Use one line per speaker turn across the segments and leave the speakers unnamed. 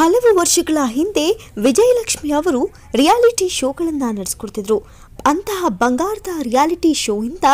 ಹಲವು ವರ್ಷಗಳ ಹಿಂದೆ ವಿಜಯಲಕ್ಷ್ಮಿ ಅವರು ರಿಯಾಲಿಟಿ ಶೋಗಳನ್ನು ನಡೆಸ್ಕೊಡ್ತಿದ್ರು ಅಂತಹ ಬಂಗಾರದ ರಿಯಾಲಿಟಿ ಶೋ ಇಂದ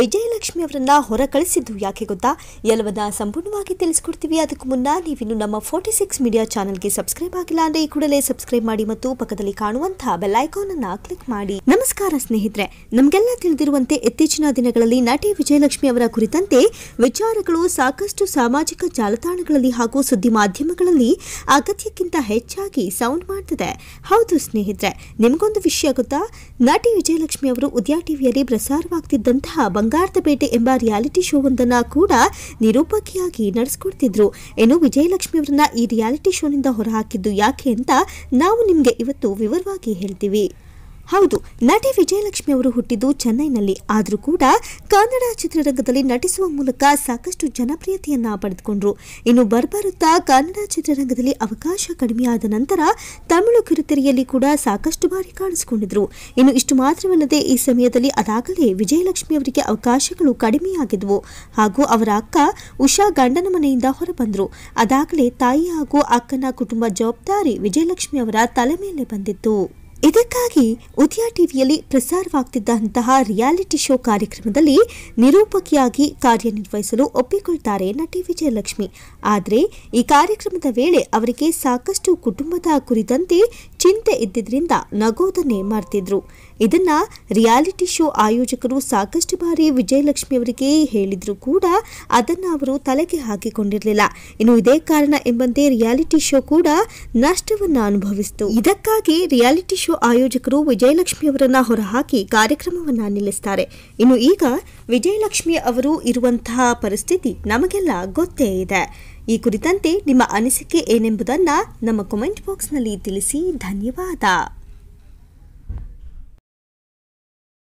ವಿಜಯಲಕ್ಷ್ಮಿ ಅವರನ್ನ ಹೊರ ಕಳಿಸಿದ್ದು ಯಾಕೆ ಗೊತ್ತಾ ಎಲ್ಲವನ್ನ ಸಂಪೂರ್ಣವಾಗಿ ತಿಳಿಸ್ಕೊಡ್ತೀವಿ ಅದಕ್ಕೂ ಮುನ್ನ ನೀವಿನ್ನು ನಮ್ಮ ಫೋರ್ಟಿ ಸಿಕ್ಸ್ ಮೀಡಿಯಾ ಚಾನಲ್ಗೆ ಸಬ್ಸ್ಕ್ರೈಬ್ ಆಗಿಲ್ಲ ಅಂದ್ರೆ ಈ ಕೂಡಲೇ ಸಬ್ಸ್ಕ್ರೈಬ್ ಮಾಡಿ ಮತ್ತು ಪಕ್ಕದಲ್ಲಿ ಕಾಣುವಂತಹ ಬೆಲ್ಲೈಕಾನ್ ಅನ್ನ ಕ್ಲಿಕ್ ಮಾಡಿ ನಮಸ್ಕಾರ ಸ್ನೇಹಿತರೆ ನಮಗೆಲ್ಲ ತಿಳಿದಿರುವಂತೆ ಇತ್ತೀಚಿನ ದಿನಗಳಲ್ಲಿ ನಟಿ ವಿಜಯಲಕ್ಷ್ಮಿ ಅವರ ಕುರಿತಂತೆ ವಿಚಾರಗಳು ಸಾಕಷ್ಟು ಸಾಮಾಜಿಕ ಜಾಲತಾಣಗಳಲ್ಲಿ ಹಾಗೂ ಸುದ್ದಿ ಮಾಧ್ಯಮಗಳಲ್ಲಿ ಅಗತ್ಯಕ್ಕಿಂತ ಹೆಚ್ಚಾಗಿ ಸೌಂಡ್ ಮಾಡ್ತಿದೆ ಹೌದು ಸ್ನೇಹಿತರೆ ನಿಮಗೊಂದು ವಿಷಯ ಗೊತ್ತಾ ನಟಿ ವಿಜಯ ವಿಜಯಲಕ್ಷ್ಮಿ ಅವರು ಉದ್ಯಾ ಟಿವಿಯಲ್ಲಿ ಪ್ರಸಾರವಾಗ್ತಿದ್ದಂತಹ ಬಂಗಾರದ ಬೇಟೆ ಎಂಬ ರಿಯಾಲಿಟಿ ಶೋ ಒಂದನ್ನು ಕೂಡ ನಿರೂಪಕಿಯಾಗಿ ನಡೆಸಿಕೊಡ್ತಿದ್ರು ಇನ್ನು ವಿಜಯಲಕ್ಷ್ಮಿ ಅವರನ್ನ ಈ ರಿಯಾಲಿಟಿ ಶೋನಿಂದ ಹೊರಹಾಕಿದ್ದು ಯಾಕೆ ಅಂತ ನಾವು ನಿಮಗೆ ಇವತ್ತು ವಿವರವಾಗಿ ಹೇಳ್ತೀವಿ ಹೌದು ನಟಿ ವಿಜಯಲಕ್ಷ್ಮಿ ಅವರು ಹುಟ್ಟಿದ್ದು ಚೆನ್ನೈನಲ್ಲಿ ಆದರೂ ಕೂಡ ಕನ್ನಡ ಚಿತ್ರರಂಗದಲ್ಲಿ ನಟಿಸುವ ಮೂಲಕ ಸಾಕಷ್ಟು ಜನಪ್ರಿಯತೆಯನ್ನ ಪಡೆದುಕೊಂಡ್ರು ಇನ್ನು ಬರ್ಬರುತ್ತಾ ಕನ್ನಡ ಚಿತ್ರರಂಗದಲ್ಲಿ ಅವಕಾಶ ಕಡಿಮೆಯಾದ ನಂತರ ತಮಿಳು ಕಿರುತೆರೆಯಲ್ಲಿ ಕೂಡ ಸಾಕಷ್ಟು ಬಾರಿ ಕಾಣಿಸಿಕೊಂಡಿದ್ರು ಇನ್ನು ಇಷ್ಟು ಮಾತ್ರವಲ್ಲದೆ ಈ ಸಮಯದಲ್ಲಿ ಅದಾಗಲೇ ವಿಜಯಲಕ್ಷ್ಮಿ ಅವರಿಗೆ ಅವಕಾಶಗಳು ಕಡಿಮೆಯಾಗಿದ್ವು ಹಾಗೂ ಅವರ ಅಕ್ಕ ಉಷಾ ಗಂಡನ ಮನೆಯಿಂದ ಹೊರಬಂದ್ರು ಅದಾಗಲೇ ತಾಯಿ ಹಾಗೂ ಅಕ್ಕನ ಕುಟುಂಬ ಜವಾಬ್ದಾರಿ ವಿಜಯಲಕ್ಷ್ಮಿ ಅವರ ತಲೆ ಮೇಲೆ ಬಂದಿತ್ತು ಇದಕ್ಕಾಗಿ ಉದಯ ಟಿವಿಯಲ್ಲಿ ಪ್ರಸಾರವಾಗ್ತಿದ್ದಂತಹ ರಿಯಾಲಿಟಿ ಶೋ ಕಾರ್ಯಕ್ರಮದಲ್ಲಿ ನಿರೂಪಕಿಯಾಗಿ ಕಾರ್ಯನಿರ್ವಹಿಸಲು ಒಪ್ಪಿಕೊಳ್ತಾರೆ ನಟಿ ವಿಜಯಲಕ್ಷ್ಮಿ ಆದರೆ ಈ ಕಾರ್ಯಕ್ರಮದ ವೇಳೆ ಅವರಿಗೆ ಸಾಕಷ್ಟು ಕುಟುಂಬದ ಕುರಿತಂತೆ ಚಿಂತೆ ಇದ್ದಿದ್ದರಿಂದ ನಗೋದನ್ನೇ ಮಾಡ್ತಿದ್ರು ಇದನ್ನ ರಿಯಾಲಿಟಿ ಶೋ ಆಯೋಜಕರು ಸಾಕಷ್ಟು ಬಾರಿ ವಿಜಯಲಕ್ಷ್ಮಿ ಅವರಿಗೆ ಹೇಳಿದ್ರು ಕೂಡ ಅದನ್ನು ಅವರು ತಲೆಗೆ ಹಾಕಿಕೊಂಡಿರಲಿಲ್ಲ ಇನ್ನು ಇದೇ ಕಾರಣ ಎಂಬಂತೆ ರಿಯಾಲಿಟಿ ಶೋ ಕೂಡ ನಷ್ಟವನ್ನು ಅನುಭವಿಸಿತು ಇದಕ್ಕಾಗಿ ರಿಯಾಲಿಟಿ ಶೋ ಆಯೋಜಕರು ಆಯೋಜಕರು ಅವರನ್ನ ಹೊರಹಾಕಿ ಕಾರ್ಯಕ್ರಮವನ್ನ ನಿಲ್ಲಿಸ್ತಾರೆ ಇನ್ನು ಈಗ ವಿಜಯಲಕ್ಷ್ಮಿ ಅವರು ಇರುವಂತಹ ಪರಿಸ್ಥಿತಿ ನಮಗೆಲ್ಲ ಗೊತ್ತೇ ಇದೆ ಈ ಕುರಿತಂತೆ ನಿಮ್ಮ ಅನಿಸಿಕೆ ಏನೆಂಬುದನ್ನು ನಮ್ಮ ಕಮೆಂಟ್ ಬಾಕ್ಸ್ನಲ್ಲಿ ತಿಳಿಸಿ ಧನ್ಯವಾದ